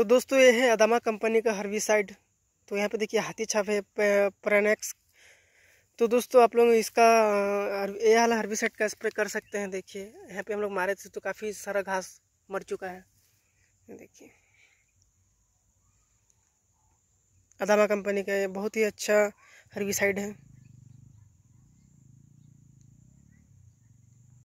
तो दोस्तों ये है अदामा कंपनी का हर्बिसाइड तो यहाँ पे देखिए हाथी छाप है प्रेनेक्स तो दोस्तों आप लोग इसका ये वाला हर्बिसाइड का स्प्रे कर सकते हैं देखिए यहाँ पे हम लोग मारे थे तो काफ़ी सारा घास मर चुका है देखिए अदामा कंपनी का ये बहुत ही अच्छा हर्बिसाइड है